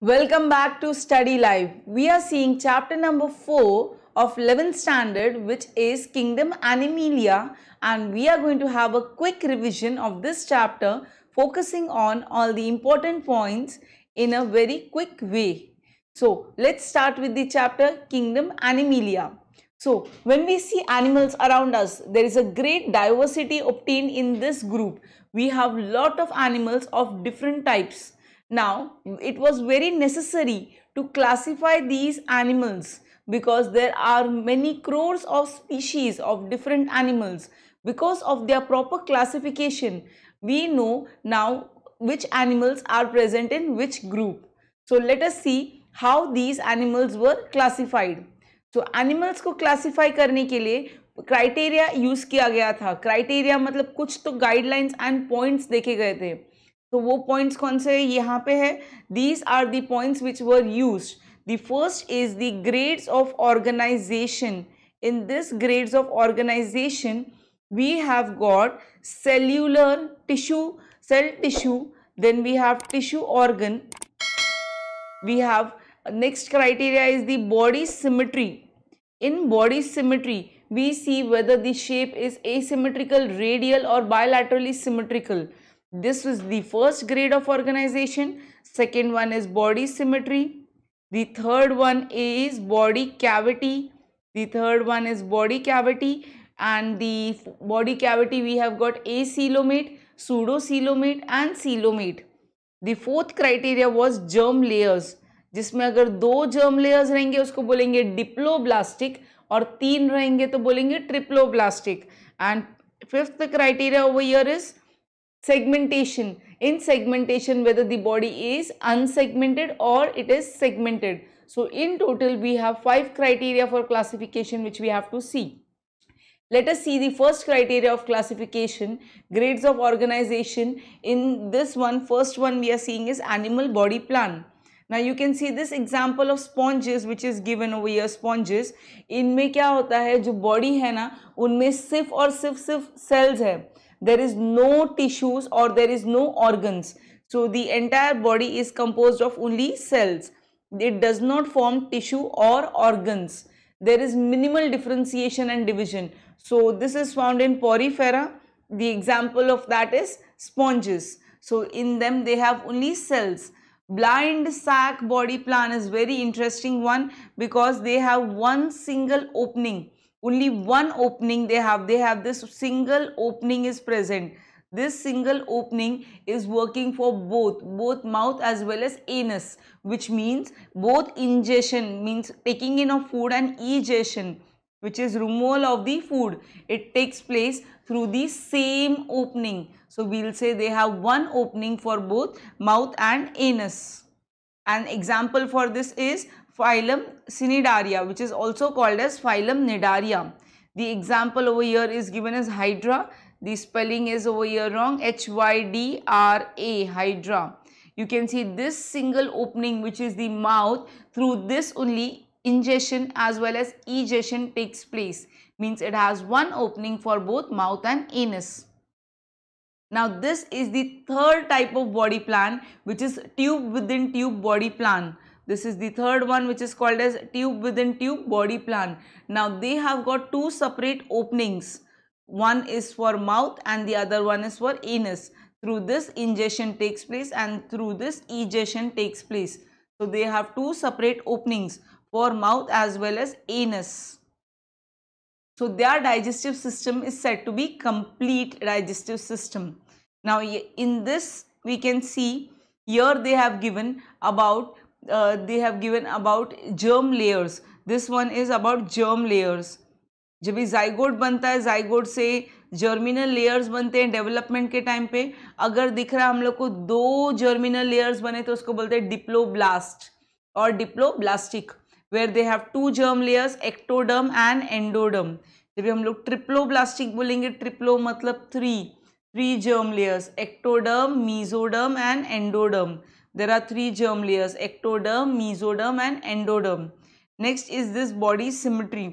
Welcome back to Study Live. We are seeing chapter number 4 of 11th standard which is Kingdom Animalia and we are going to have a quick revision of this chapter focusing on all the important points in a very quick way. So let's start with the chapter Kingdom Animalia. So when we see animals around us, there is a great diversity obtained in this group. We have lot of animals of different types now, it was very necessary to classify these animals because there are many crores of species of different animals. Because of their proper classification, we know now which animals are present in which group. So, let us see how these animals were classified. So, animals को classify करने के लिए criteria use किया गया था. Criteria मतलब कुछ तो guidelines and points देखे गए थे. तो वो पॉइंट्स कौन से है यहाँ पे है these are the points which were use the first is the grades of organisation in this grades of organisation we have got cellular tissue cell tissue then we have tissue organ we have next criteria is the body symmetry in body symmetry we see whether the shape is asymmetrical radial और bilaterally symmetrical This was the first grade of organization. Second one is body symmetry. The third one is body cavity. The third one is body cavity. And the body cavity we have got acelomate, pseudocelomate and coelomate. The fourth criteria was germ layers. जिसमें अगर दो germ layers रहेंगे उसको बोलेंगे diploblastic और तीन रहेंगे तो बोलेंगे triploblastic and fifth criteria over here is segmentation in segmentation whether the body is unsegmented or it is segmented so in total we have five criteria for classification which we have to see let us see the first criteria of classification grades of organization in this one first one we are seeing is animal body plan now you can see this example of sponges which is given over here sponges इनमें क्या होता है जो body है ना उनमें सिर्फ और सिर्फ सिर्फ cells है there is no tissues or there is no organs. So the entire body is composed of only cells. It does not form tissue or organs. There is minimal differentiation and division. So this is found in porifera. The example of that is sponges. So in them they have only cells. Blind sac body plan is very interesting one because they have one single opening only one opening they have they have this single opening is present this single opening is working for both both mouth as well as anus which means both ingestion means taking in of food and egestion which is removal of the food it takes place through the same opening so we'll say they have one opening for both mouth and anus an example for this is phylum cnidaria which is also called as phylum nidaria. The example over here is given as hydra. The spelling is over here wrong H-Y-D-R-A hydra. You can see this single opening which is the mouth through this only ingestion as well as egestion takes place means it has one opening for both mouth and anus. Now this is the third type of body plan which is tube within tube body plan. This is the third one which is called as tube within tube body plan. Now they have got two separate openings. One is for mouth and the other one is for anus. Through this ingestion takes place and through this ejection takes place. So they have two separate openings for mouth as well as anus. So their digestive system is said to be complete digestive system. Now in this we can see here they have given about uh, they have given about germ layers this one is about germ layers जब भी zygote बनता है zygote से germinal layers बनते हैं development के time पे अगर दिख रहा है हम लोग को दो जर्मिनल लेयर्स बने तो उसको बोलते हैं डिप्लो ब्लास्ट और diploblastic where they have two germ layers ectoderm and endoderm जब भी हम लोग ट्रिप्लो ब्लास्टिक बोलेंगे ट्रिप्लो मतलब three three germ layers ectoderm mesoderm and endoderm There are three germ layers, ectoderm, mesoderm and endoderm. Next is this body symmetry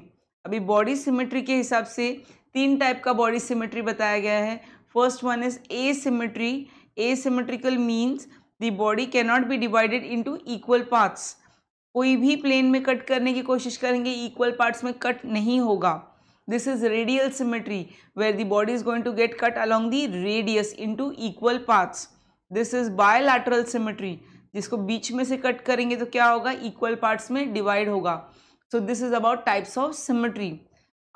अभी body symmetry के हिसाब से तीन टाइप का बॉडी सिमेट्री बताया गया है first one is asymmetry asymmetrical means the body cannot be divided into equal parts कोई भी प्लेन में कट करने की कोशिश करेंगे इक्वल पार्ट्स में कट नहीं होगा this is radial symmetry where the body is going to get cut along the radius into equal parts this is bilateral symmetry जिसको बीच में से कट करेंगे तो क्या होगा इक्वल पार्ट्स में डिवाइड होगा so this is about types of symmetry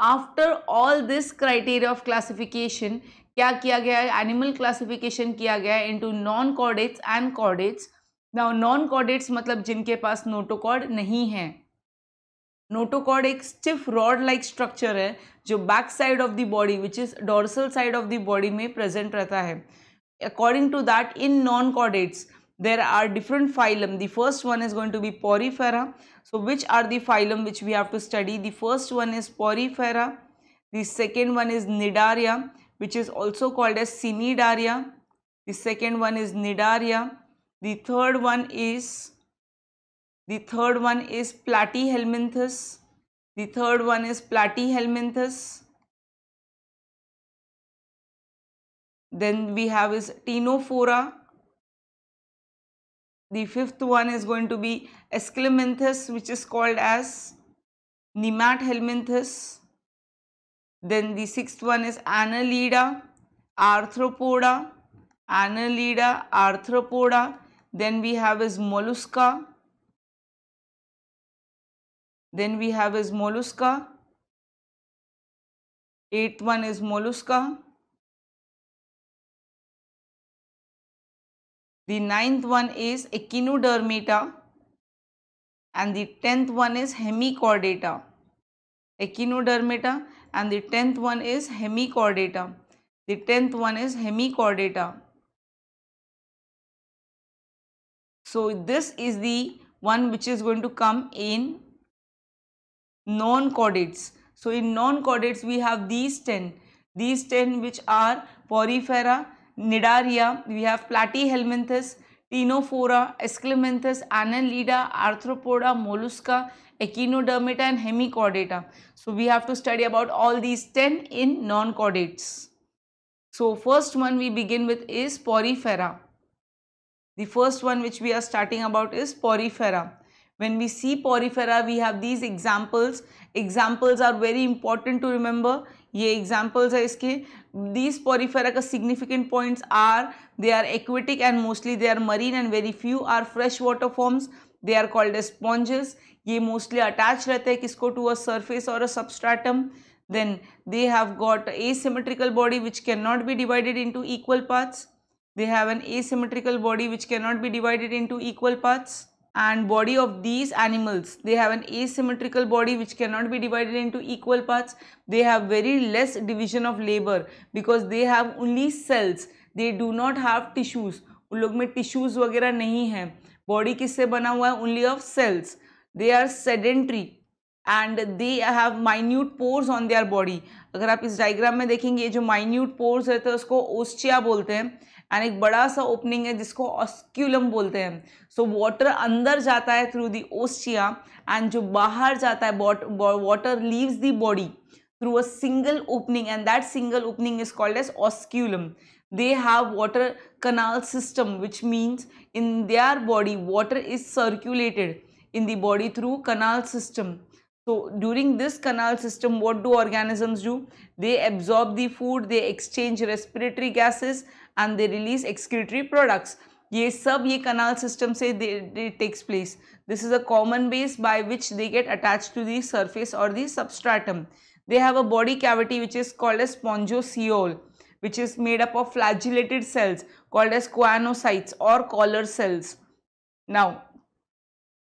after all this criteria of classification क्या किया गया है एनिमल क्लासिफिकेशन किया गया है into non chordates and chordates now non chordates मतलब जिनके पास नोटोकॉर्ड नहीं है नोटोकॉर्ड एक स्टिफ रॉड लाइक स्ट्रक्चर है जो back side of the body which is dorsal side of the body में प्रेजेंट रहता है according to that in non-chordates there are different phylum the first one is going to be porifera so which are the phylum which we have to study the first one is porifera the second one is nidaria which is also called as cnidaria the second one is nidaria the third one is the third one is platyhelminthes the third one is platyhelminthes Then we have is Tenophora. The fifth one is going to be Asclementhus which is called as Nemathelminthus. Then the sixth one is Annelida, Arthropoda, Annelida, Arthropoda. Then we have is Mollusca. Then we have is Mollusca. Eighth one is Mollusca. The ninth one is echinodermata and the tenth one is hemichordata. Echinodermata and the tenth one is hemichordata. The tenth one is hemichordata. So this is the one which is going to come in non-chordates. So in non-chordates we have these 10. These 10 which are porifera, Nidaria, we have Platyhelminthes, Tenophora, esclimenthus, Annelida, Arthropoda, Mollusca, Echinodermata and Hemichordata. So we have to study about all these 10 in non-chordates. So first one we begin with is Porifera. The first one which we are starting about is Porifera. When we see Porifera we have these examples. Examples are very important to remember ये examples है इसके these Porifera का significant points are they are aquatic and mostly they are marine and very few are fresh water forms they are called as sponges ये mostly attach रहते हैं किसको to a surface और a substratum then they have got asymmetrical body which can not be divided into equal parts they they have an asymmetrical body which cannot be divided into equal parts and body of these animals they have an asymmetrical body which cannot be divided into equal parts they have very less division of labor because they have only cells they do not have tissues उन लोग में tissues वगैरह नहीं है body किससे बना हुआ है only of cells they are sedentary and they have minute pores on their body अगर आप इस डायग्राम में देखेंगे ये जो माइन्यूट पोर्स है तो उसको ओस्चिया बोलते हैं एंड एक बड़ा सा ओपनिंग है जिसको ऑस्क्यूलम बोलते हैं सो so, वाटर अंदर जाता है थ्रू दी ओस्टिया एंड जो बाहर जाता है water leaves the body through a single opening and that single opening is called as osculum they have water canal system which means in their body water is circulated in the body through canal system so during this canal system what do organisms do they absorb the food they exchange respiratory gases and they release excretory products. ये सब ये canal system से they, they takes place. This is a common base by which they get attached to the surface or the substratum. They have a body cavity which is called a spongiosciole which is made up of flagellated cells called as choanocytes or collar cells. Now,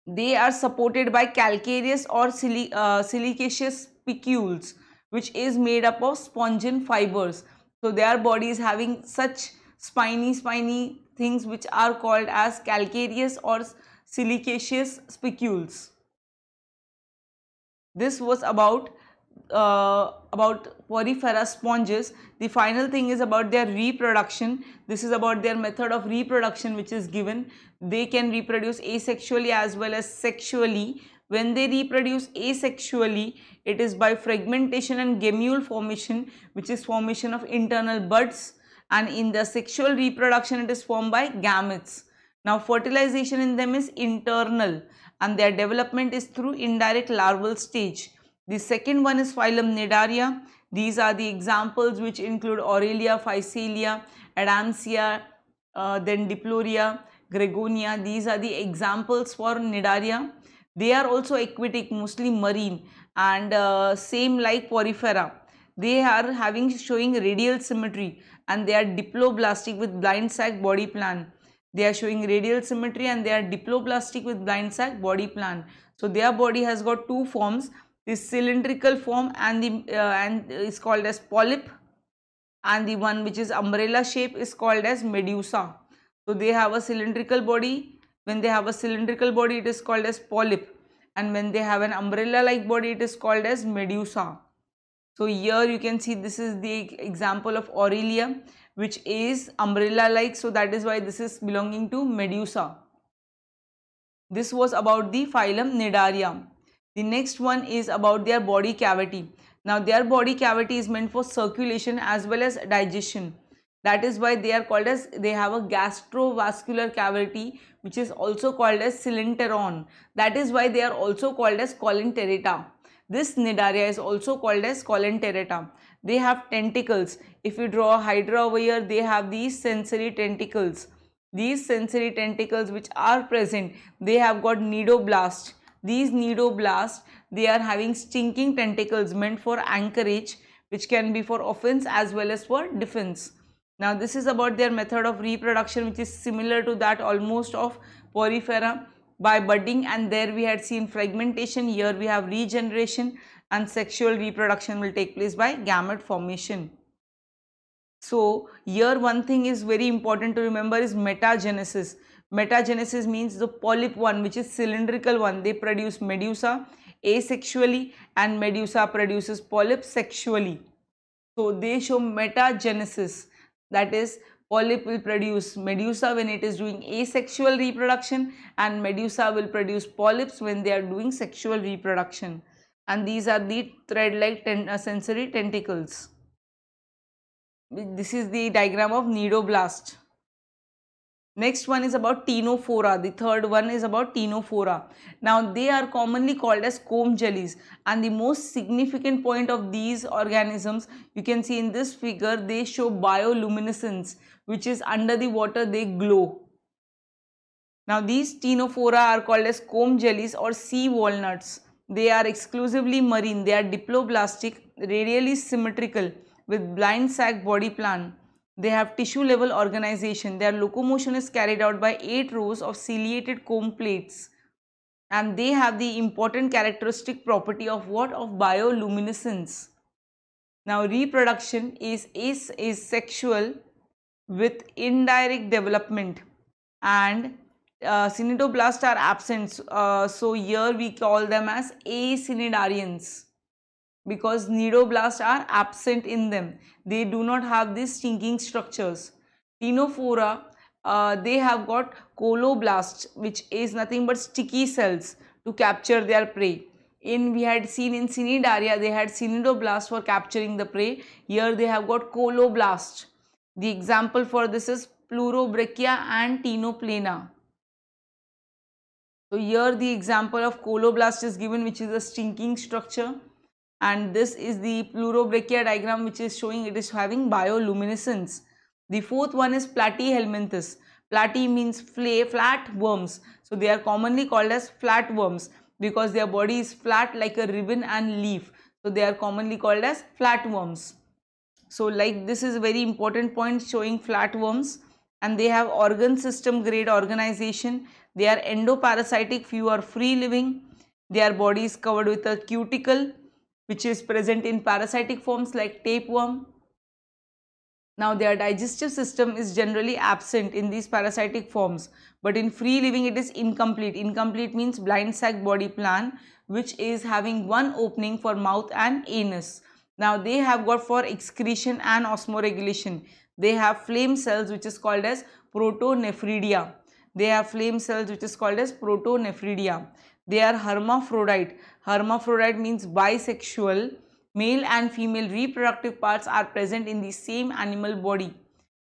they are supported by calcareous or siliceous uh, spicules which is made up of spongin fibers. So, their body is having such spiny spiny things which are called as calcareous or silicaceous spicules. This was about uh, about porifera sponges. The final thing is about their reproduction. This is about their method of reproduction which is given. They can reproduce asexually as well as sexually. When they reproduce asexually, it is by fragmentation and gemule formation which is formation of internal buds and in the sexual reproduction it is formed by gametes. Now fertilization in them is internal and their development is through indirect larval stage. The second one is phylum Nidaria. These are the examples which include Aurelia, Physalia, Adansia, uh, then Diploria, Gregonia. These are the examples for Nidaria. They are also aquatic, mostly marine and uh, same like Porifera they are having showing radial symmetry and they are diploblastic with blind sac body plan. They are showing radial symmetry and they are diploblastic with blind sac body plan. So their body has got two forms, this cylindrical form and the uh, and is called as polyp and the one which is umbrella shape is called as medusa. So they have a cylindrical body. When they have a cylindrical body it is called as polyp and when they have an umbrella like body it is called as medusa. So here you can see this is the example of Aurelia which is umbrella like so that is why this is belonging to Medusa. This was about the phylum Nidaria. The next one is about their body cavity. Now their body cavity is meant for circulation as well as digestion. That is why they are called as they have a gastrovascular cavity which is also called as cylinteron. That is why they are also called as colinterata. This Nidaria is also called as Colenterata. They have tentacles. If you draw a hydra over here, they have these sensory tentacles. These sensory tentacles which are present, they have got nedoblast. These nedoblast, they are having stinking tentacles meant for anchorage which can be for offense as well as for defense. Now this is about their method of reproduction which is similar to that almost of Porifera by budding and there we had seen fragmentation here we have regeneration and sexual reproduction will take place by gamete formation. So here one thing is very important to remember is metagenesis. Metagenesis means the polyp one which is cylindrical one they produce medusa asexually and medusa produces polyp sexually. So they show metagenesis that is polyp will produce medusa when it is doing asexual reproduction and medusa will produce polyps when they are doing sexual reproduction and these are the thread-like ten uh, sensory tentacles. This is the diagram of neodoblast. Next one is about Tenophora. The third one is about Tenophora. Now they are commonly called as comb jellies and the most significant point of these organisms you can see in this figure they show bioluminescence which is under the water they glow. Now these Tenophora are called as comb jellies or sea walnuts. They are exclusively marine. They are diploblastic, radially symmetrical with blind sac body plan. They have tissue level organization. Their locomotion is carried out by 8 rows of ciliated comb plates and they have the important characteristic property of what? Of bioluminescence. Now reproduction is, is, is sexual with indirect development and uh, cinidoblasts are absent. Uh, so here we call them as acinidarians because neuroblasts are absent in them. They do not have these stinking structures. Tenophora, uh, they have got coloblasts which is nothing but sticky cells to capture their prey. In we had seen in cnidaria they had cnidoblasts for capturing the prey. Here they have got coloblasts. The example for this is Pleurobrachia and Tenoplana. So here the example of coloblast is given which is a stinking structure and this is the pleurobrachia diagram which is showing it is having bioluminescence. The fourth one is platyhelminthes. Platy means flat worms. So they are commonly called as flat worms because their body is flat like a ribbon and leaf. So they are commonly called as flatworms. So like this is a very important point showing flatworms and they have organ system grade organization. They are endoparasitic, few are free living. Their body is covered with a cuticle which is present in parasitic forms like tapeworm. Now their digestive system is generally absent in these parasitic forms but in free living it is incomplete. Incomplete means blind sac body plan which is having one opening for mouth and anus. Now they have got for excretion and osmoregulation. They have flame cells which is called as protonephridia. They have flame cells which is called as protonephridia. They are hermaphrodite hermaphrodite means bisexual. Male and female reproductive parts are present in the same animal body.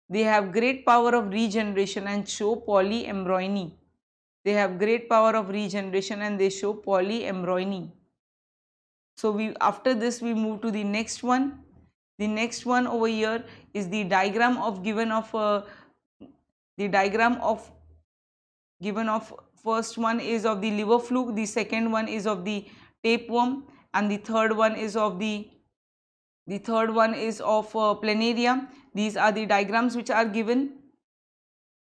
They have great power of regeneration and show polyembryony. They have great power of regeneration and they show polyembryony. So we after this we move to the next one. The next one over here is the diagram of given of uh, the diagram of given of first one is of the liver fluke, the second one is of the tapeworm and the third one is of the the third one is of uh, planaria. These are the diagrams which are given.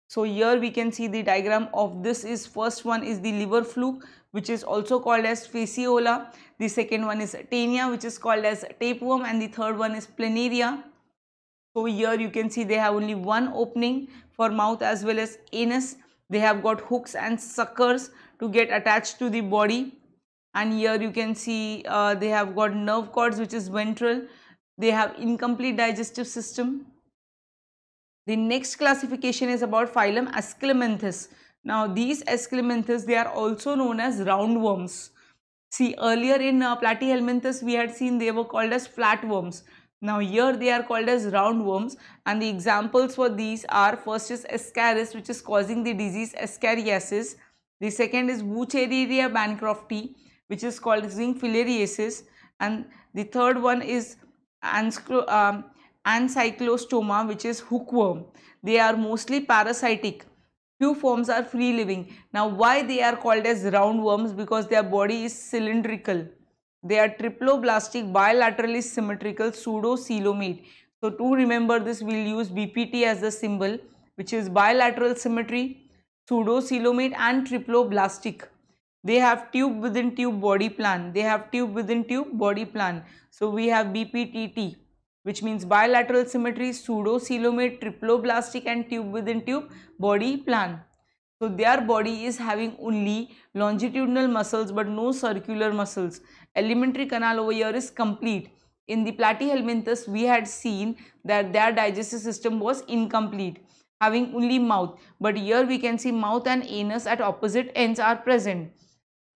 So here we can see the diagram of this is first one is the liver fluke which is also called as fasciola. The second one is tania which is called as tapeworm and the third one is planaria. So here you can see they have only one opening for mouth as well as anus. They have got hooks and suckers to get attached to the body and here you can see uh, they have got nerve cords which is ventral they have incomplete digestive system the next classification is about phylum asclementhes now these asclementhes they are also known as roundworms see earlier in uh, platyhelminthes we had seen they were called as flatworms now here they are called as roundworms and the examples for these are first is Ascaris which is causing the disease Ascariasis. The second is Wuchereria bancrofti which is called zinc filariasis and the third one is um, ancyclostoma which is hookworm. They are mostly parasitic. Few forms are free living. Now why they are called as roundworms because their body is cylindrical. They are triploblastic bilaterally symmetrical pseudocoelomate. So to remember this we will use BPT as the symbol which is bilateral symmetry, pseudocoelomate and triploblastic. They have tube within tube body plan. They have tube within tube body plan. So we have BPTT which means bilateral symmetry, coelomate, triploblastic and tube within tube body plan. So their body is having only longitudinal muscles but no circular muscles. Alimentary canal over here is complete. In the platyhelminthes we had seen that their digestive system was incomplete having only mouth but here we can see mouth and anus at opposite ends are present.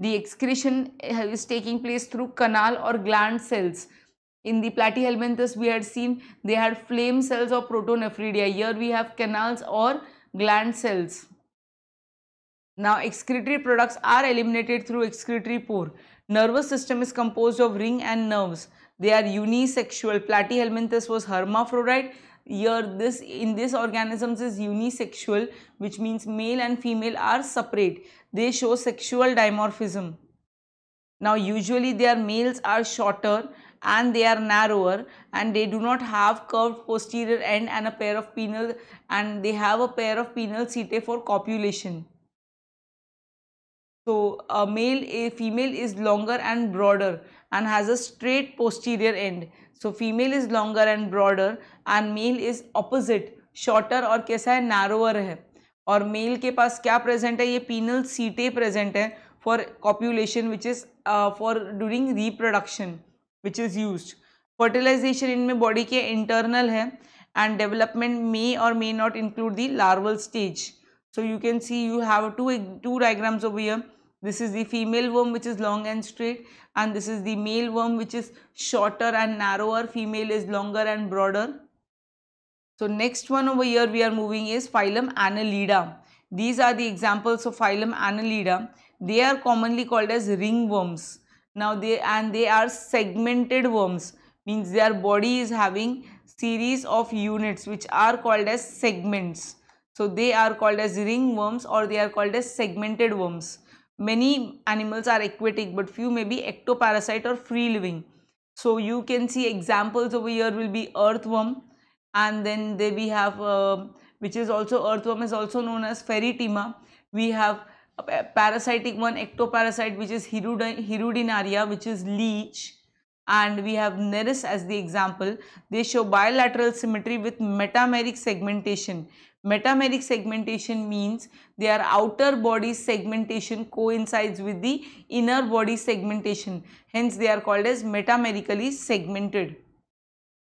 The excretion eh, is taking place through canal or gland cells. In the platyhelminthes we had seen they had flame cells or protonephridia. Here we have canals or gland cells. Now excretory products are eliminated through excretory pore. Nervous system is composed of ring and nerves. They are unisexual. Platyhelminthes was hermaphrodite here this in this organisms is unisexual which means male and female are separate they show sexual dimorphism now usually their males are shorter and they are narrower and they do not have curved posterior end and a pair of penal and they have a pair of penal setae for copulation. So a male a female is longer and broader and has a straight posterior end. So female is longer and broader and male is opposite shorter और कैसा है narrower है और mail के पास क्या present है ये penal सीटें प्रेजेंट है for copulation which is for during reproduction which is use fertilisation इनमें बॉडी के इंटरनल है एंड डेवलपमेंट मे और may not include the larval stage so you can see you have two two diagrams of your This is the female worm which is long and straight and this is the male worm which is shorter and narrower. Female is longer and broader. So next one over here we are moving is phylum Annelida. These are the examples of phylum Annelida. They are commonly called as ringworms. Now they and they are segmented worms means their body is having series of units which are called as segments. So they are called as ringworms or they are called as segmented worms. Many animals are aquatic but few may be ectoparasite or free living. So you can see examples over here will be earthworm and then there we have uh, which is also earthworm is also known as feritima We have parasitic one ectoparasite which is hirudinaria which is leech and we have Neris as the example. They show bilateral symmetry with metameric segmentation Metameric segmentation means their outer body segmentation coincides with the inner body segmentation. Hence, they are called as metamerically segmented.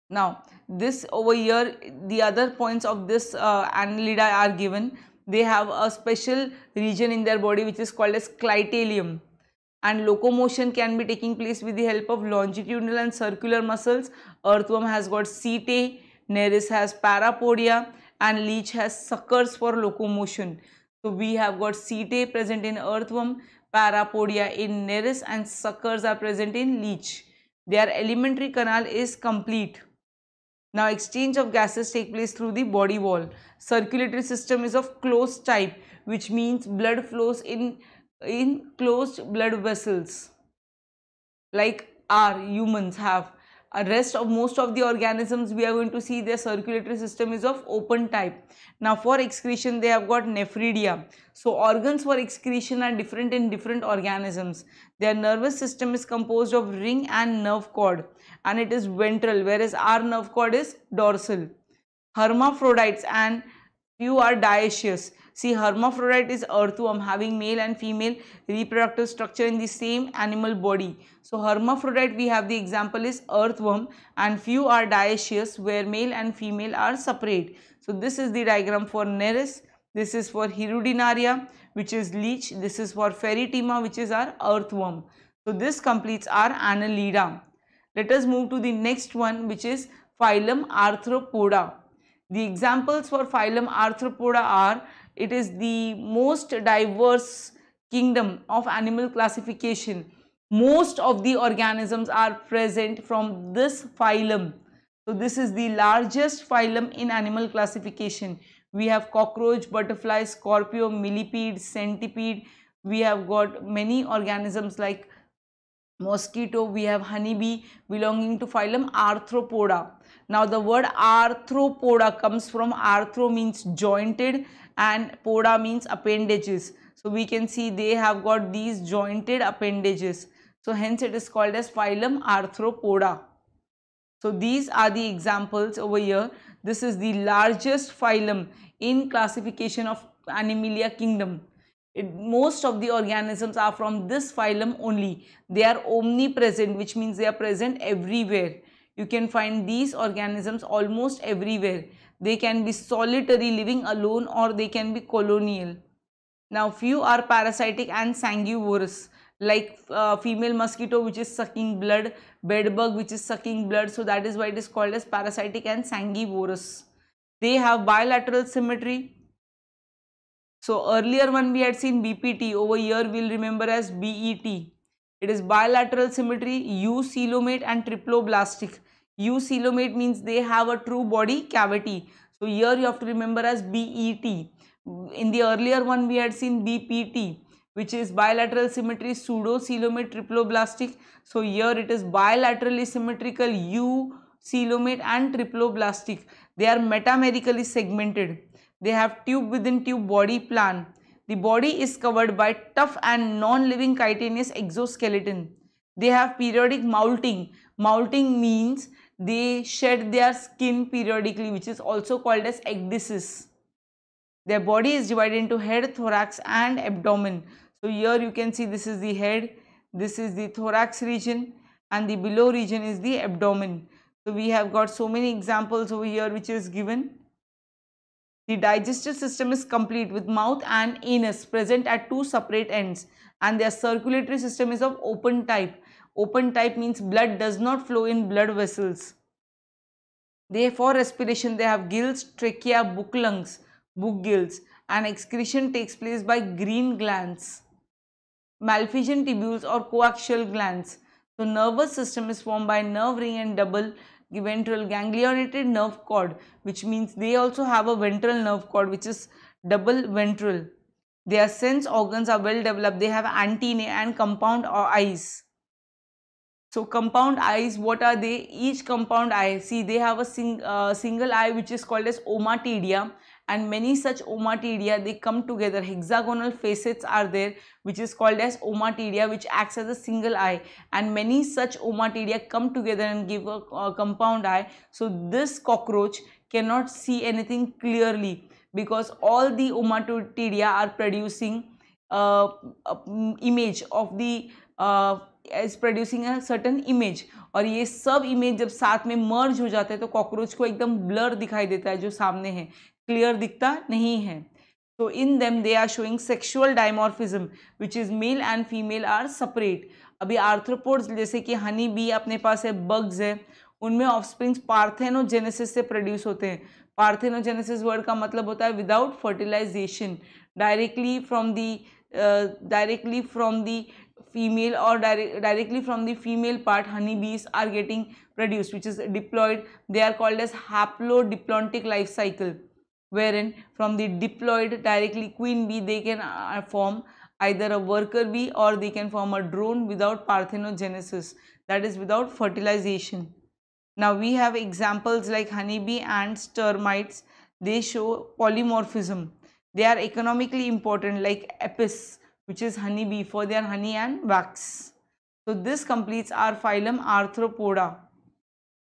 Now, this over here, the other points of this uh, annelida are given. They have a special region in their body which is called as clitellum and locomotion can be taking place with the help of longitudinal and circular muscles. Earthworm has got setae, neris has parapodia and leech has suckers for locomotion. So we have got setae present in earthworm, parapodia in neris and suckers are present in leech. Their alimentary canal is complete. Now exchange of gases take place through the body wall. Circulatory system is of closed type which means blood flows in, in closed blood vessels like our humans have rest of most of the organisms we are going to see their circulatory system is of open type. Now for excretion they have got nephridia. So organs for excretion are different in different organisms. Their nervous system is composed of ring and nerve cord and it is ventral whereas our nerve cord is dorsal. Hermaphrodites and few are dioecious. See hermaphrodite is earthworm having male and female reproductive structure in the same animal body. So hermaphrodite we have the example is earthworm and few are dioecious where male and female are separate. So this is the diagram for Neris. this is for Hirudinaria which is leech, this is for Feritima which is our earthworm. So this completes our Annelida. Let us move to the next one which is phylum Arthropoda. The examples for phylum Arthropoda are it is the most diverse kingdom of animal classification. Most of the organisms are present from this phylum. So this is the largest phylum in animal classification. We have cockroach, butterfly, scorpio, millipede, centipede. We have got many organisms like mosquito we have honeybee belonging to phylum arthropoda now the word arthropoda comes from arthro means jointed and poda means appendages. So we can see they have got these jointed appendages. So hence it is called as phylum Arthropoda. So these are the examples over here. This is the largest phylum in classification of Animalia kingdom. It, most of the organisms are from this phylum only. They are omnipresent which means they are present everywhere. You can find these organisms almost everywhere. They can be solitary living alone or they can be colonial. Now few are parasitic and sanguivorous like uh, female mosquito which is sucking blood, bed bug which is sucking blood. So that is why it is called as parasitic and sanguivorous. They have bilateral symmetry. So earlier one we had seen BPT over here we will remember as BET. It is bilateral symmetry, u eucelomate and triploblastic. Eucelomate means they have a true body cavity. So here you have to remember as BET. In the earlier one we had seen BPT which is bilateral symmetry pseudocelomate triploblastic. So here it is bilaterally symmetrical eucelomate and triploblastic. They are metamerically segmented. They have tube within tube body plan. The body is covered by tough and non-living chitinous exoskeleton. They have periodic moulting. Moulting means they shed their skin periodically which is also called as ecdysis. Their body is divided into head, thorax and abdomen. So here you can see this is the head, this is the thorax region and the below region is the abdomen. So we have got so many examples over here which is given. The digestive system is complete with mouth and anus present at two separate ends and their circulatory system is of open type Open type means blood does not flow in blood vessels. They for respiration they have gills, trachea, book lungs, book gills and excretion takes place by green glands, malphigian tubules or coaxial glands. So nervous system is formed by nerve ring and double ventral ganglionated nerve cord which means they also have a ventral nerve cord which is double ventral. Their sense organs are well developed. They have antennae and compound eyes. So compound eyes, what are they? Each compound eye, see they have a sing, uh, single eye which is called as omatidia and many such omatidia, they come together. Hexagonal facets are there which is called as omatidia which acts as a single eye and many such omatidia come together and give a, a compound eye. So this cockroach cannot see anything clearly because all the omatidia are producing uh, uh, image of the uh, is producing a certain image और ये सब image जब साथ में मर्ज हो जाते हैं तो कॉकरोच को एकदम ब्लर दिखाई देता है जो सामने है क्लियर दिखता नहीं है तो in them they are showing sexual dimorphism which is male and female are separate अभी आर्थ्रोपोड्स जैसे कि हनी बी अपने पास है बग्स है उनमें ऑफस्प्रिंग्स पार्थेनोजेनेसिस से प्रोड्यूस होते हैं पार्थेनोजेनेसिस वर्ड का मतलब होता है without fertilisation directly from the directly from the female or directly from the female part honeybees are getting produced which is diploid. They are called as haplodiplontic life cycle wherein from the diploid directly queen bee they can uh, form either a worker bee or they can form a drone without parthenogenesis that is without fertilization. Now we have examples like honeybee ants, termites they show polymorphism. They are economically important like apis which is honey bee for their honey and wax. So this completes our phylum Arthropoda.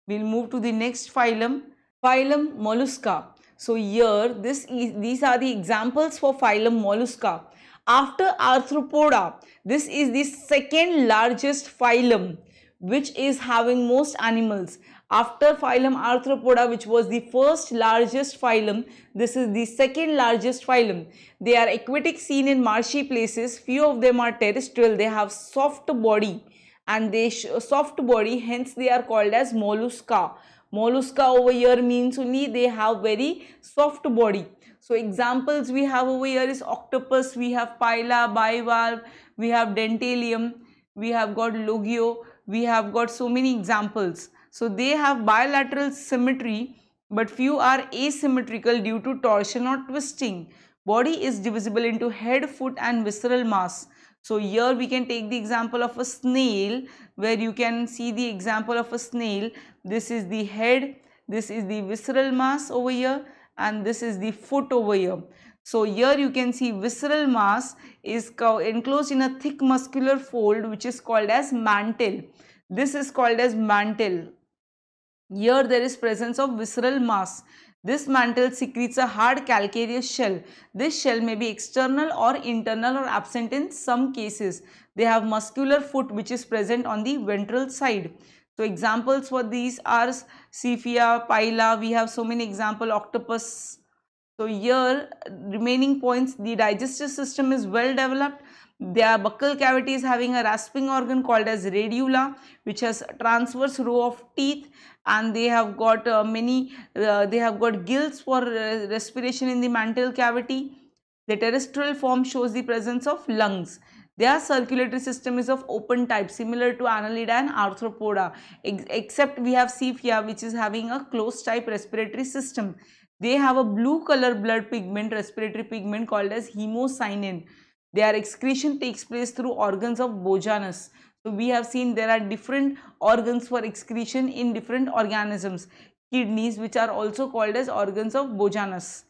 We'll move to the next phylum, phylum Mollusca. So here this is, these are the examples for phylum Mollusca. After Arthropoda, this is the second largest phylum which is having most animals after phylum Arthropoda which was the first largest phylum, this is the second largest phylum. They are aquatic seen in marshy places, few of them are terrestrial, they have soft body and they soft body hence they are called as mollusca. Mollusca over here means only they have very soft body. So examples we have over here is octopus, we have pila, bivalve, we have dentalium, we have got logio, we have got so many examples. So they have bilateral symmetry but few are asymmetrical due to torsion or twisting. Body is divisible into head, foot and visceral mass. So here we can take the example of a snail where you can see the example of a snail. This is the head, this is the visceral mass over here and this is the foot over here. So here you can see visceral mass is enclosed in a thick muscular fold which is called as mantle. This is called as mantle here there is presence of visceral mass. This mantle secretes a hard calcareous shell. This shell may be external or internal or absent in some cases. They have muscular foot which is present on the ventral side. So examples for these are Cephia, Pila, we have so many example, octopus. So here remaining points, the digestive system is well developed. Their buccal cavity is having a rasping organ called as radula which has transverse row of teeth and they have got uh, many uh, they have got gills for uh, respiration in the mantle cavity. The terrestrial form shows the presence of lungs. Their circulatory system is of open type similar to annelida and arthropoda ex except we have Cephia which is having a closed type respiratory system. They have a blue color blood pigment respiratory pigment called as hemocyanin. Their excretion takes place through organs of Bojanus. So we have seen there are different organs for excretion in different organisms. Kidneys which are also called as organs of Bojanus.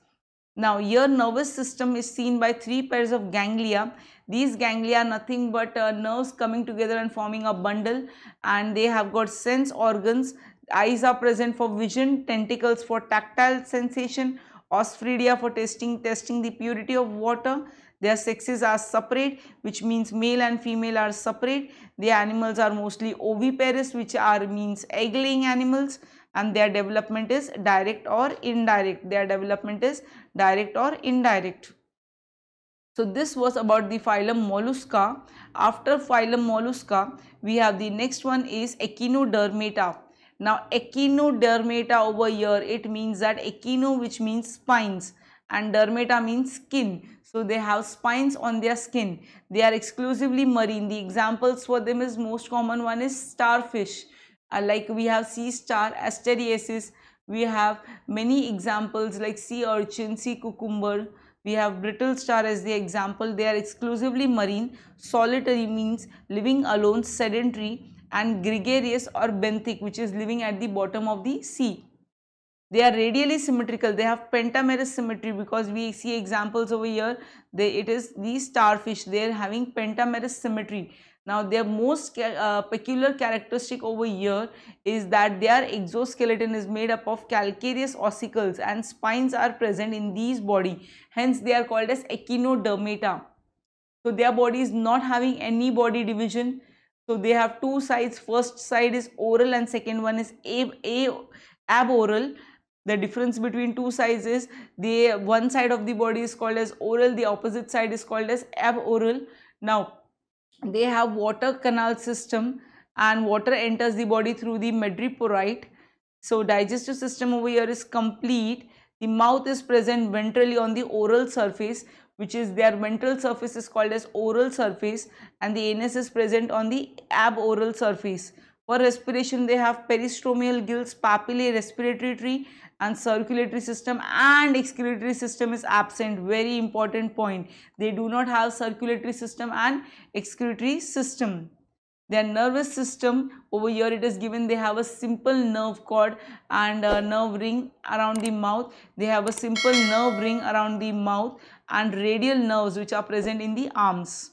Now your nervous system is seen by three pairs of ganglia. These ganglia are nothing but uh, nerves coming together and forming a bundle and they have got sense organs. Eyes are present for vision, tentacles for tactile sensation, osphridia for testing, testing the purity of water. Their sexes are separate which means male and female are separate. The animals are mostly oviparous which are means egg laying animals and their development is direct or indirect. Their development is direct or indirect. So this was about the phylum Mollusca. After phylum Mollusca, we have the next one is Echinodermata. Now Echinodermata over here, it means that echino which means spines and dermata means skin. So they have spines on their skin. They are exclusively marine. The examples for them is most common one is starfish. Uh, like we have sea star, asteriasis. We have many examples like sea urchin, sea cucumber. We have brittle star as the example. They are exclusively marine. Solitary means living alone, sedentary and gregarious or benthic which is living at the bottom of the sea. They are radially symmetrical. They have pentamerous symmetry because we see examples over here. They, it is these starfish. They are having pentamerous symmetry. Now their most uh, peculiar characteristic over here is that their exoskeleton is made up of calcareous ossicles and spines are present in these body. Hence they are called as echinodermata. So their body is not having any body division. So they have two sides. First side is oral and second one is ab ab aboral the difference between two sides is the one side of the body is called as oral the opposite side is called as aboral now they have water canal system and water enters the body through the medriporite so digestive system over here is complete the mouth is present ventrally on the oral surface which is their ventral surface is called as oral surface and the anus is present on the aboral surface for respiration, they have peristromial gills, papillae, respiratory tree and circulatory system and excretory system is absent. Very important point. They do not have circulatory system and excretory system. Their nervous system, over here it is given they have a simple nerve cord and a nerve ring around the mouth. They have a simple nerve ring around the mouth and radial nerves which are present in the arms.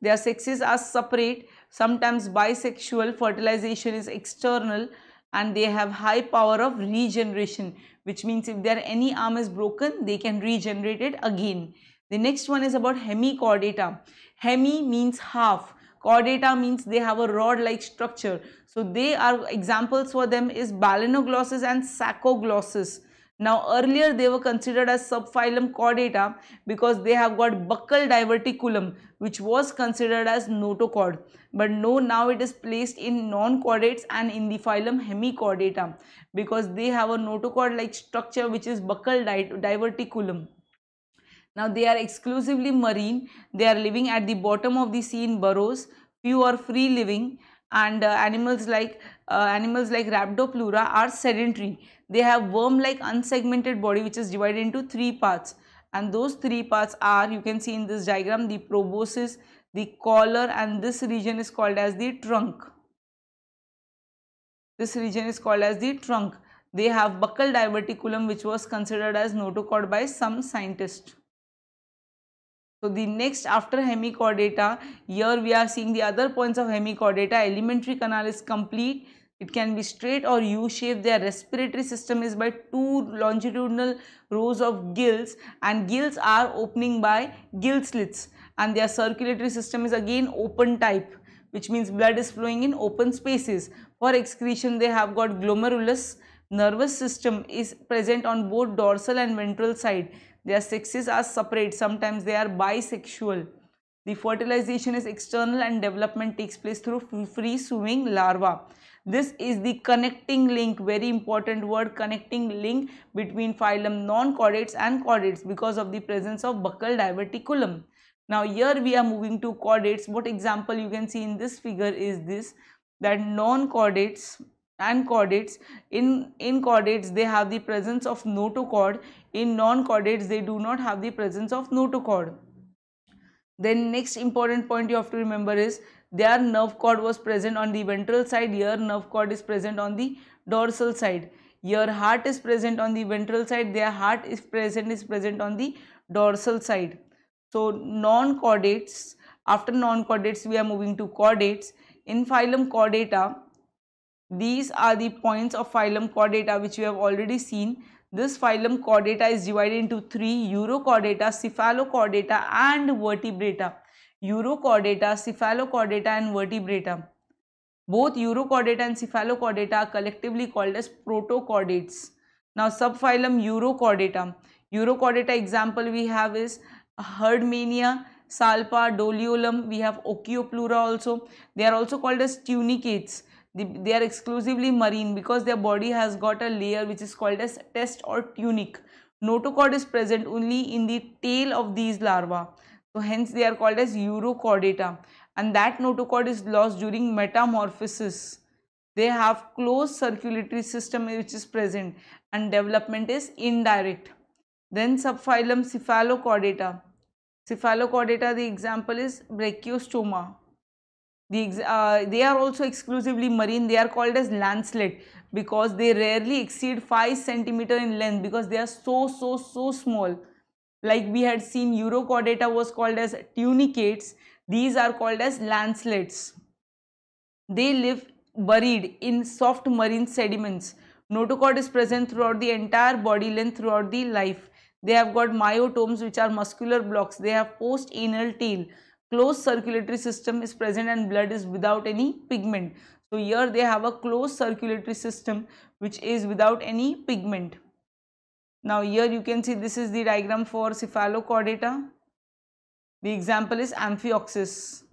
Their sexes are separate Sometimes bisexual fertilization is external and they have high power of regeneration which means if their any arm is broken they can regenerate it again. The next one is about hemichordata. Hemi means half. Chordata means they have a rod-like structure. So they are examples for them is balanoglossus and Sacoglossus. Now earlier they were considered as subphylum chordata because they have got buccal diverticulum which was considered as notochord but no now it is placed in non-chordates and in the phylum hemichordata because they have a notochord like structure which is buccal di diverticulum. Now they are exclusively marine, they are living at the bottom of the sea in burrows, few are free living and uh, animals like uh, animals like Rhabdoplura are sedentary. They have worm-like unsegmented body which is divided into three parts and those three parts are you can see in this diagram the proboscis the collar and this region is called as the trunk this region is called as the trunk they have buccal diverticulum which was considered as notochord by some scientists so the next after hemichordata here we are seeing the other points of hemichordata elementary canal is complete it can be straight or U-shaped. Their respiratory system is by two longitudinal rows of gills and gills are opening by gill slits and their circulatory system is again open type which means blood is flowing in open spaces. For excretion they have got glomerulus nervous system is present on both dorsal and ventral side. Their sexes are separate, sometimes they are bisexual. The fertilization is external and development takes place through free-swimming larva. This is the connecting link, very important word connecting link between phylum non-chordates and chordates because of the presence of buccal diverticulum. Now here we are moving to chordates. What example you can see in this figure is this that non-chordates and chordates in in chordates they have the presence of notochord in non chordates they do not have the presence of notochord then next important point you have to remember is their nerve cord was present on the ventral side, your nerve cord is present on the dorsal side. Your heart is present on the ventral side, their heart is present is present on the dorsal side. So non-chordates, after non-chordates we are moving to chordates. In phylum chordata, these are the points of phylum chordata which we have already seen. This phylum chordata is divided into three, urochordata, cephalochordata and vertebrata urochordata, cephalochordata and vertebrata. Both urochordata and cephalochordata are collectively called as protochordates. Now subphylum urochordata. Urochordata example we have is herdmania, salpa, doliolum, we have oceoplura also. They are also called as tunicates. they are exclusively marine because their body has got a layer which is called as test or tunic. Notochord is present only in the tail of these larvae. So hence they are called as urochordata and that notochord is lost during metamorphosis. They have closed circulatory system which is present and development is indirect. Then subphylum cephalochordata. Cephalochordata the example is brachiostoma. The, uh, they are also exclusively marine. They are called as lancelet because they rarely exceed 5 centimeter in length because they are so so so small like we had seen Eurochordata was called as tunicates. These are called as lancelets. They live buried in soft marine sediments. Notochord is present throughout the entire body length throughout the life. They have got myotomes which are muscular blocks. They have post-anal tail. Closed circulatory system is present and blood is without any pigment. So here they have a closed circulatory system which is without any pigment. Now here you can see this is the diagram for cephalochordata. The example is amphioxus.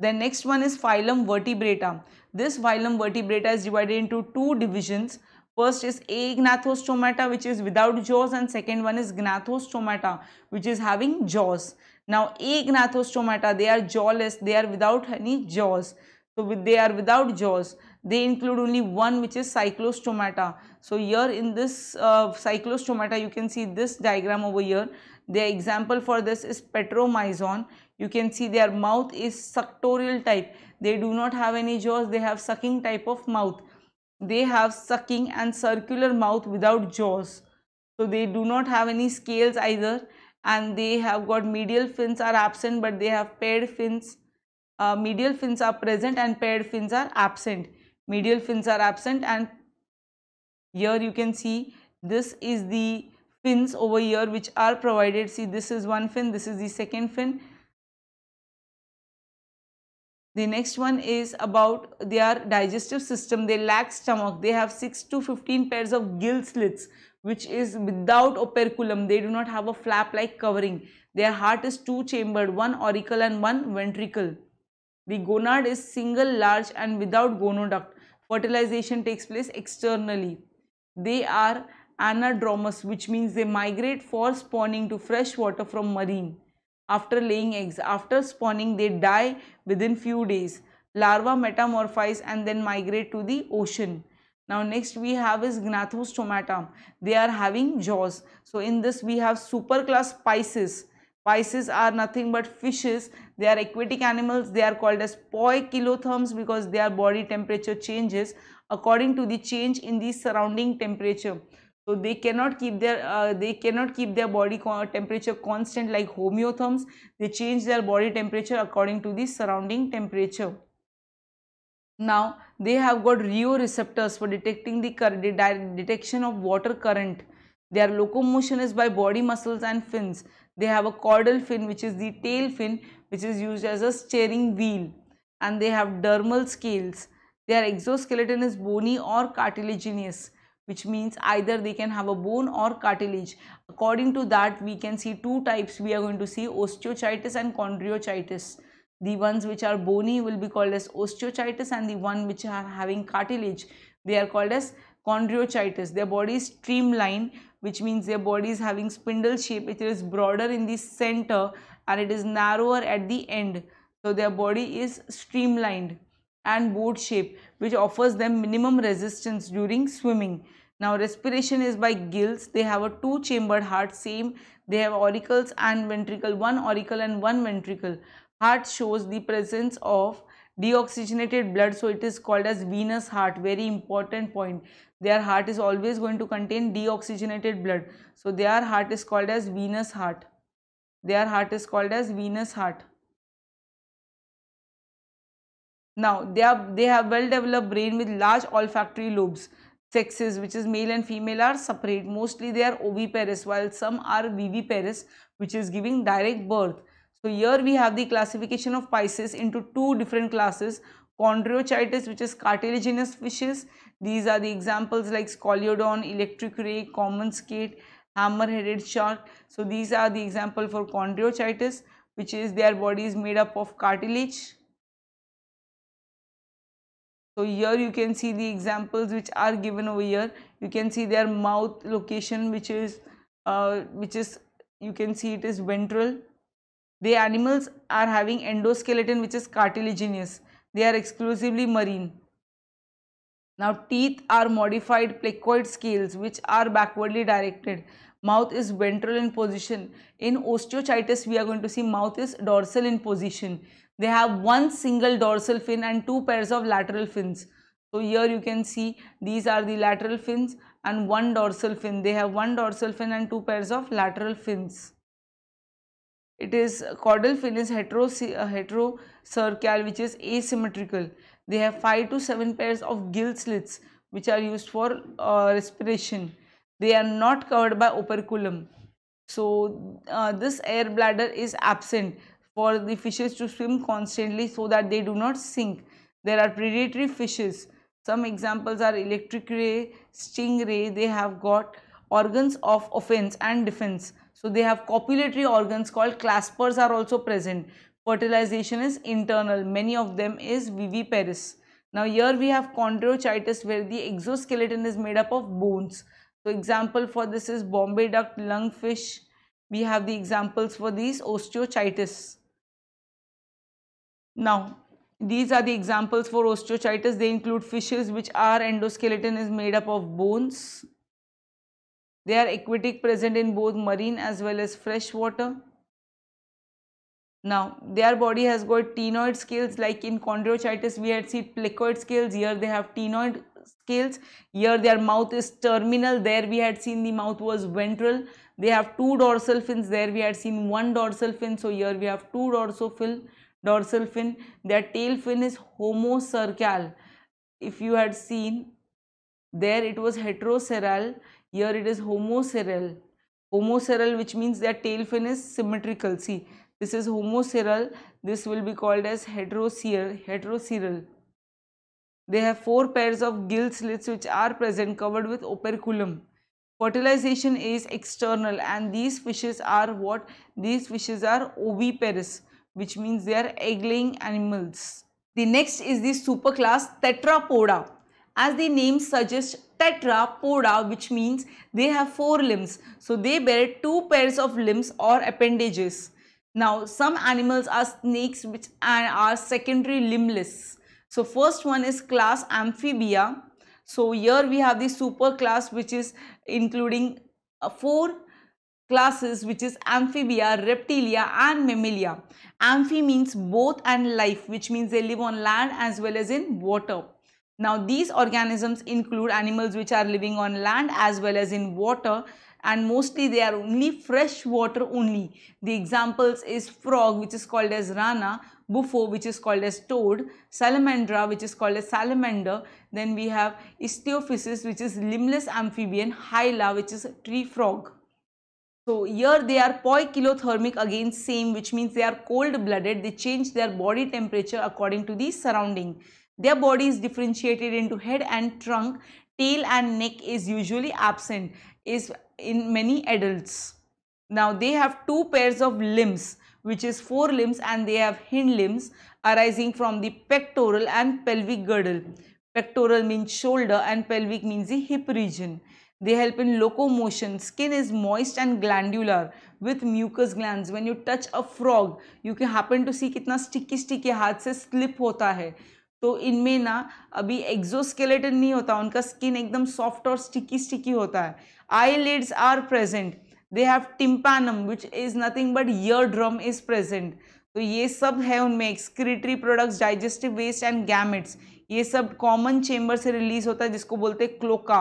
The next one is phylum vertebrata. This phylum vertebrata is divided into two divisions. First is agnathostomata which is without jaws and second one is gnathostomata which is having jaws. Now agnathostomata they are jawless, they are without any jaws. So they are without jaws. They include only one which is cyclostomata. So here in this uh, cyclostomata you can see this diagram over here. The example for this is petromyzon. You can see their mouth is suctorial type. They do not have any jaws, they have sucking type of mouth. They have sucking and circular mouth without jaws. So they do not have any scales either and they have got medial fins are absent but they have paired fins. Uh, medial fins are present and paired fins are absent. Medial fins are absent and here you can see this is the fins over here which are provided see this is one fin this is the second fin the next one is about their digestive system they lack stomach they have 6 to 15 pairs of gill slits which is without operculum they do not have a flap like covering their heart is two chambered one auricle and one ventricle the gonad is single large and without gonoduct fertilization takes place externally they are anadromous which means they migrate for spawning to fresh water from marine after laying eggs. After spawning they die within few days. Larva metamorphise and then migrate to the ocean. Now next we have is gnathostomata. They are having jaws. So in this we have super class Pisces Pisces are nothing but fishes. They are aquatic animals. They are called as poikilotherms because their body temperature changes according to the change in the surrounding temperature. So they cannot keep their uh, they cannot keep their body temperature constant like homeotherms. They change their body temperature according to the surrounding temperature. Now they have got rheoreceptors for detecting the detection of water current. Their locomotion is by body muscles and fins. They have a caudal fin which is the tail fin which is used as a steering wheel and they have dermal scales. Their exoskeleton is bony or cartilaginous which means either they can have a bone or cartilage. According to that we can see two types we are going to see osteochitis and chondrochitis The ones which are bony will be called as osteochitis and the one which are having cartilage they are called as chondrocytes. Their body is streamlined, which means their body is having spindle shape. It is broader in the center and it is narrower at the end. So their body is streamlined and boat shape, which offers them minimum resistance during swimming. Now respiration is by gills. They have a two chambered heart same. They have auricles and ventricle, one auricle and one ventricle. Heart shows the presence of deoxygenated blood so it is called as venous heart very important point their heart is always going to contain deoxygenated blood so their heart is called as venous heart their heart is called as venous heart now they are they have well developed brain with large olfactory lobes sexes which is male and female are separate mostly they are oviparous while some are viviparous which is giving direct birth so here we have the classification of Pisces into two different classes chondroiditis, which is cartilaginous fishes. These are the examples like scoliodon, electric ray, common skate, hammer-headed shark. So these are the example for chondroiditis, which is their body is made up of cartilage. So here you can see the examples which are given over here. You can see their mouth location, which is, uh, which is, you can see it is ventral. The animals are having endoskeleton, which is cartilaginous they are exclusively marine. Now teeth are modified placoid scales which are backwardly directed. Mouth is ventral in position. In osteocytis we are going to see mouth is dorsal in position. They have one single dorsal fin and two pairs of lateral fins. So here you can see these are the lateral fins and one dorsal fin. They have one dorsal fin and two pairs of lateral fins. It is uh, caudal fin is uh, heterocercal which is asymmetrical. They have 5 to 7 pairs of gill slits which are used for uh, respiration. They are not covered by operculum. So uh, this air bladder is absent for the fishes to swim constantly so that they do not sink. There are predatory fishes. Some examples are electric ray, stingray. They have got organs of offense and defense. So they have copulatory organs called claspers are also present. Fertilization is internal. Many of them is viviparous. Now here we have chondrochitis where the exoskeleton is made up of bones. So example for this is Bombay duck, lungfish. We have the examples for these osteochitis. Now these are the examples for osteochitis. They include fishes which are endoskeleton is made up of bones. They are aquatic present in both marine as well as fresh water. Now, their body has got tenoid scales like in chondrochitis we had seen placoid scales, here they have tenoid scales, here their mouth is terminal, there we had seen the mouth was ventral, they have two dorsal fins, there we had seen one dorsal fin, so here we have two dorsal fin, dorsal fin, their tail fin is homocercal, if you had seen, there it was heterocercal, here it is homoceral. Homoceral which means their tail fin is symmetrical. See, this is homoceral. This will be called as heteroceral. heteroceral. They have four pairs of gill slits which are present covered with operculum. Fertilization is external and these fishes are what? These fishes are oviparous which means they are egg laying animals. The next is the superclass Tetrapoda. As the name suggests, tetrapoda which means they have four limbs. So they bear two pairs of limbs or appendages. Now some animals are snakes which are secondary limbless. So first one is class amphibia. So here we have the super class, which is including uh, four classes which is amphibia, reptilia and mammalia. Amphi means both and life which means they live on land as well as in water. Now these organisms include animals which are living on land as well as in water and mostly they are only fresh water only. The examples is frog which is called as rana, buffo which is called as toad, salamandra which is called as salamander, then we have Istiophysis, which is limbless amphibian, hyla which is tree frog. So here they are poikilothermic again same which means they are cold blooded, they change their body temperature according to the surrounding. Their body is differentiated into head and trunk. Tail and neck is usually absent is in many adults. Now they have two pairs of limbs which is four limbs and they have hind limbs arising from the pectoral and pelvic girdle. Pectoral means shoulder and pelvic means the hip region. They help in locomotion. Skin is moist and glandular with mucus glands. When you touch a frog, you can happen to see कितना sticky sticky हाथ से slip होता है. तो इनमें ना अभी exoskeleton नहीं होता उनका स्किन एकदम सॉफ्ट और स्टिकी स्टिकी होता है eyelids are present they have tympanum which is nothing but eardrum is present तो ये सब है उनमें excretory products digestive waste and gametes ये सब कॉमन चेम्बर से रिलीज होता है जिसको बोलते हैं cloaca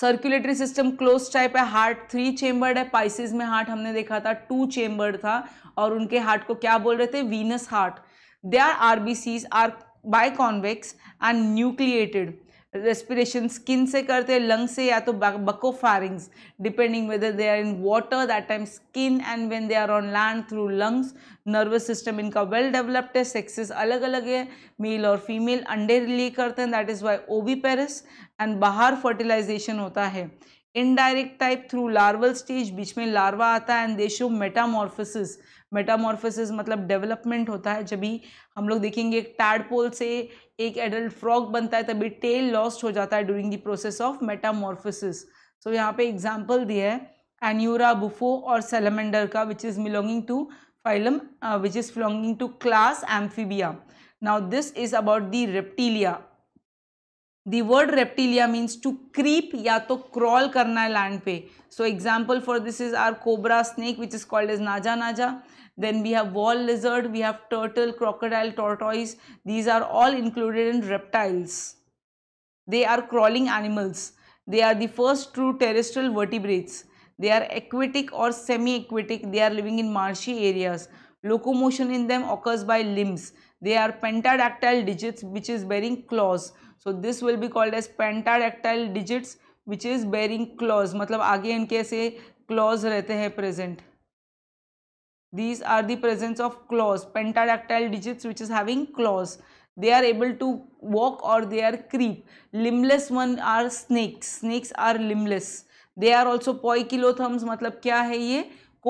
circulatory system close type है हार्ट थ्री चेम्बर्ड है पाइसिस में हार्ट हमने देखा था टू चेम्बर्ड था और उनके हार्ट को क्या बोल रहे थे venous heart Their RBCs are biconvex and nucleated. Respiration skin से करते हैं लंग से या तो buccopharynx depending whether they are in water that time skin and when they are on land through lungs nervous system इनका well developed है sexes अलग अलग है मेल और फीमेल अंडे रिलीव करते हैं that is why oviparous and बाहर फर्टिलाइजेशन होता है indirect type through larval stage बीच में लार्वा आता है and they show metamorphis metamorphosis मतलब डेवलपमेंट होता है जब भी हम लोग देखेंगे एक टैडपोल से एक एडल्ट फ्रॉग बनता है तभी टेल लॉस्ट हो जाता है during the process of metamorphosis so यहाँ पे एग्जांपल दिया है एन्यूरा बुफो और सेलमेंडर का which is belonging to phylum which is belonging to class Amphibia now this is about the Reptilia the word Reptilia means to creep या तो crawl करना है लैंड पे so example for this is are cobra snake which is called is Naja Naja Then we have wall lizard, we have turtle, crocodile, tortoise. These are all included in reptiles. They are crawling animals. They are the first true terrestrial vertebrates. They are aquatic or semi-aquatic. They are living in marshy areas. Locomotion in them occurs by limbs. They are pentadactyl digits which is bearing claws. So this will be called as pentadactyl digits which is bearing claws. मतलब आगे इनके ऐसे claws रहते हैं present. these are the presence of claws pentadactyl digits which is having claws they are able to walk or they are creep limbless one are snakes snakes are limbless they are also poikilotherms matlab kya hai ye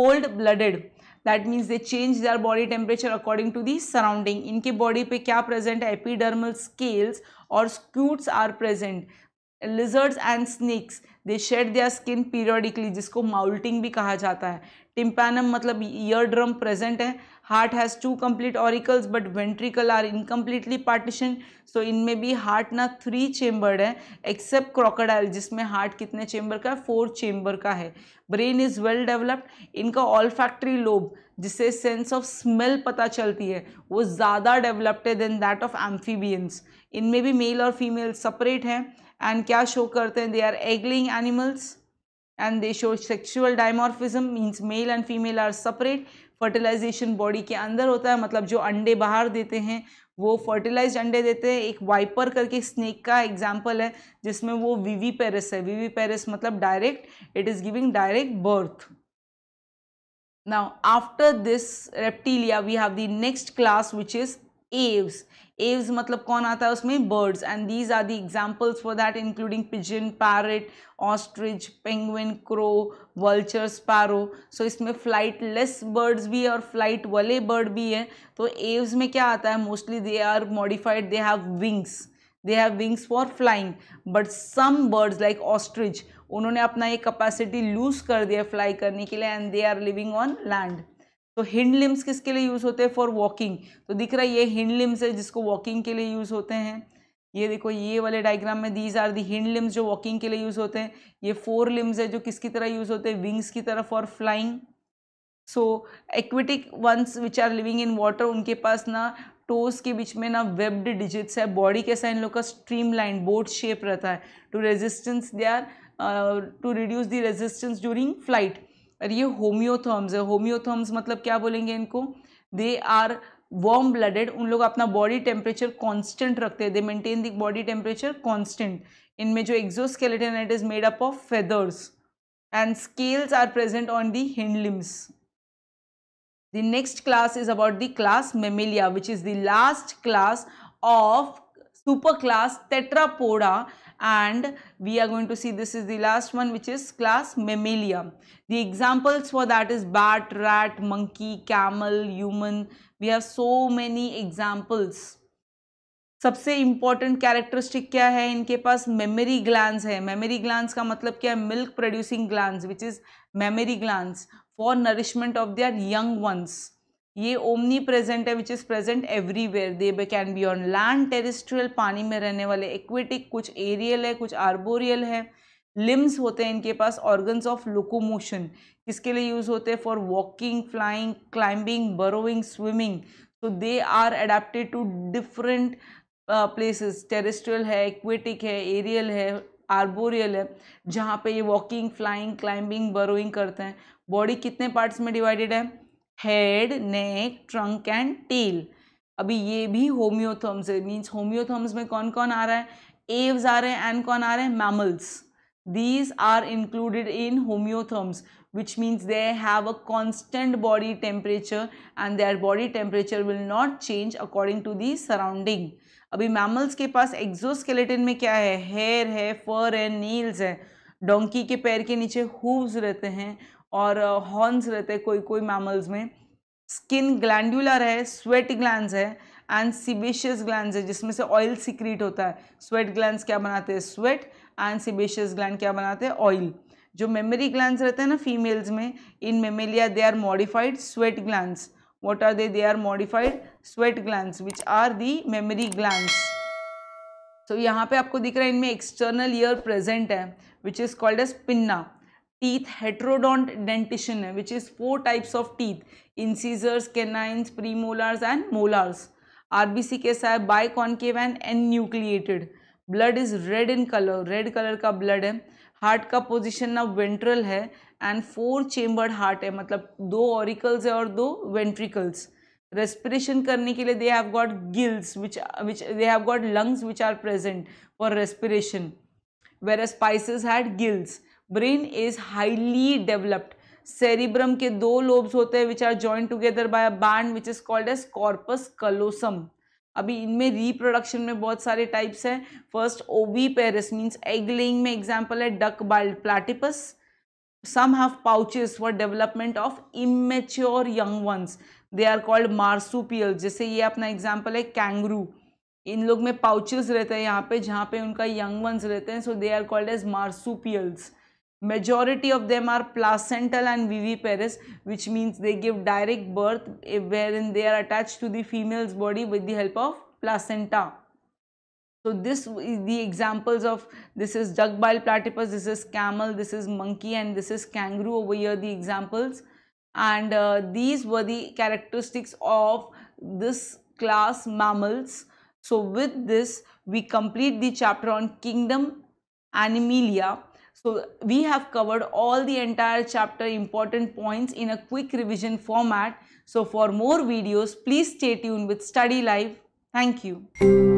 cold blooded that means they change their body temperature according to the surrounding inke body pe kya present hai epidermal scales or scutes are present lizards and snakes they shed their skin periodically jisko moulting bhi kaha jata hai tympanum मतलब ear drum present है heart has two complete auricles but ventricle are incompletely partition so इनमें भी heart ना three chambered है except crocodile जिसमें heart कितने chamber का है फोर चेम्बर का है ब्रेन इज़ वेल डेवलप्ड इनका ऑल फैक्ट्री लोब जिससे सेंस ऑफ स्मेल पता चलती है वो ज़्यादा डेवलप्ड है देन दैट ऑफ एम्फीबियंस इनमें भी मेल और फीमेल सेपरेट हैं एंड क्या शो करते हैं they are egg laying animals and they show sexual dimorphism means male and female are separate fertilization body के अंदर होता है मतलब जो अंडे बाहर देते हैं वो फर्टिलाइज अंडे देते हैं एक वाइपर करके स्नेक का एग्जाम्पल है जिसमें वो वीवी पेरिस है वीवी पेरिस मतलब direct it is giving direct birth now after this reptilia we have the next class which is aves Aves मतलब कौन आता है उसमें birds and these are the examples for that including pigeon parrot ostrich penguin crow vultures sparrow so इसमें flight less birds भी है और flight वाले बर्ड भी है तो एव्स में क्या आता है mostly they are modified they have wings they have wings for flying but some birds like ostrich उन्होंने अपना ये कैपेसिटी लूज कर दिया फ्लाई करने के लिए and they are living on land तो हिंड लिम्स किसके लिए यूज़ होते हैं फॉर वॉकिंग तो दिख रहा है ये हिंड लिम्स है जिसको वॉकिंग के लिए यूज़ होते हैं ये देखो ये वाले डायग्राम में these are the hind limbs जो वॉकिंग के लिए यूज़ होते हैं ये फोर लिम्स है जो किसकी तरह यूज़ होते हैं विंग्स की तरह for flying so aquatic ones which are living in water उनके पास ना टोस के बीच में ना वेब्ड डिजिट्स है बॉडी कैसा इन लोग का स्ट्रीम लाइन बोट शेप रहता है to resistance they are to reduce the resistance during flight और ये होम्योथॉम्स है होम्योथॉम्स मतलब क्या बोलेंगे इनको दे आर वॉर्म ब्लडेड उन लोग अपना बॉडी टेम्परेचर कॉन्स्टेंट रखते हैं they maintain the body temperature constant इनमें जो exoskeleton it is made up of feathers and scales are present on the hindlimbs the next class is about the class Mammalia which is the last class of super class Tetrapoda and we are going to see this is the last one which is class mammalia. The examples for that is bat, rat, monkey, camel, human. We have so many examples. सबसे important characteristic क्या है इनके पास memory glands है memory glands का मतलब क्या है milk producing glands which is memory glands for nourishment of their young ones ये ओमनी प्रेजेंट है which is present everywhere they can be on land terrestrial पानी में रहने वाले एक्वेटिक कुछ एरियल है कुछ आर्बोरियल है लिम्स होते हैं इनके पास ऑर्गन्स ऑफ लोकोमोशन किसके लिए यूज़ होते हैं for walking flying climbing burrowing swimming so they are adapted to different places terrestrial है एक्वेटिक है एरियल है आर्बोरियल है जहाँ पे ये वॉकिंग फ्लाइंग क्लाइंबिंग बरोइंग करते हैं बॉडी कितने पार्ट्स में डिवाइडेड है head neck trunk and tail अभी ये भी होम्योथम्स है मीन्स होम्योथम्स में कौन कौन आ रहा है एव्स आ रहे हैं एंड कौन आ रहे हैं mammals these are included in homeotherms which means they have a constant body temperature and their body temperature will not change according to the surrounding अभी मैमल्स के पास एग्जोस्केलेटन में क्या है हेयर है फर है नील्स है डोंकी के पैर के नीचे हुव्स रहते हैं और हॉर्न्स रहते हैं कोई कोई मैमल्स में स्किन ग्लैंडुलर है स्वेट ग्लैंड है एंड सीबेशियस ग्लैंड है जिसमें से ऑयल सिक्रीट होता है स्वेट ग्लैंड क्या बनाते हैं स्वेट एंड सीबेशियस ग्लैंड क्या बनाते हैं ऑयल जो मेमरी ग्लैंड रहते हैं ना फीमेल्स में in Mammalia they are modified sweat gland what are they they are modified sweat gland which are the memory gland तो यहाँ पे आपको दिख रहा है इनमें एक्सटर्नल ईयर प्रेजेंट है which is called as pinna teeth heterodont dentition है which is four types of teeth of teeth incisors and molars R B C कैसा है biconcave and enucleated blood is red in colour red colour का blood है heart का position ना ventral है and four chambered heart है मतलब दो ऑरिकल्स है और दो वेंट्रिकल्स रेस्पिरेशन करने के लिए they have got gills which which they have got lungs which are present for respiration where species had gills brain is highly developed cerebrum के दो लोब्स होते हैं which are join together by a band which is called as corpus callosum अभी इनमें reproduction में बहुत सारे types हैं first oviparous means egg में एग्जाम्पल है duck billed platypus some have pouches for development of immature young ones they are called marsupial जैसे ये अपना एग्जाम्पल है कैंगरू इन लोग में पाउचेस रहते हैं यहाँ पे जहाँ पे उनका यंग वंस रहते हैं so they are called as marsupials majority of them are placental and viviparous which means they give direct birth eh, wherein they are attached to the female's body with the help of placenta. So this is the examples of this is jugbile platypus, this is camel, this is monkey and this is kangaroo over here the examples and uh, these were the characteristics of this class mammals. So with this we complete the chapter on kingdom Animalia so we have covered all the entire chapter important points in a quick revision format. So for more videos, please stay tuned with Study Live. Thank you.